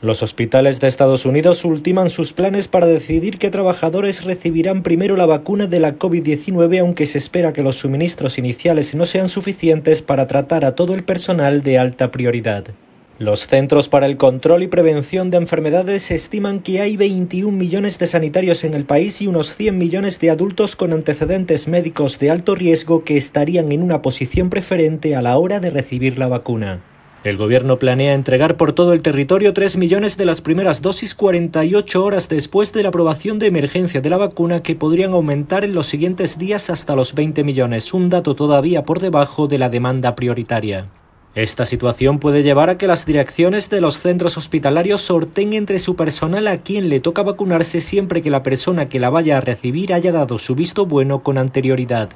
Los hospitales de Estados Unidos ultiman sus planes para decidir qué trabajadores recibirán primero la vacuna de la COVID-19, aunque se espera que los suministros iniciales no sean suficientes para tratar a todo el personal de alta prioridad. Los Centros para el Control y Prevención de Enfermedades estiman que hay 21 millones de sanitarios en el país y unos 100 millones de adultos con antecedentes médicos de alto riesgo que estarían en una posición preferente a la hora de recibir la vacuna. El gobierno planea entregar por todo el territorio 3 millones de las primeras dosis 48 horas después de la aprobación de emergencia de la vacuna que podrían aumentar en los siguientes días hasta los 20 millones, un dato todavía por debajo de la demanda prioritaria. Esta situación puede llevar a que las direcciones de los centros hospitalarios sorteen entre su personal a quien le toca vacunarse siempre que la persona que la vaya a recibir haya dado su visto bueno con anterioridad.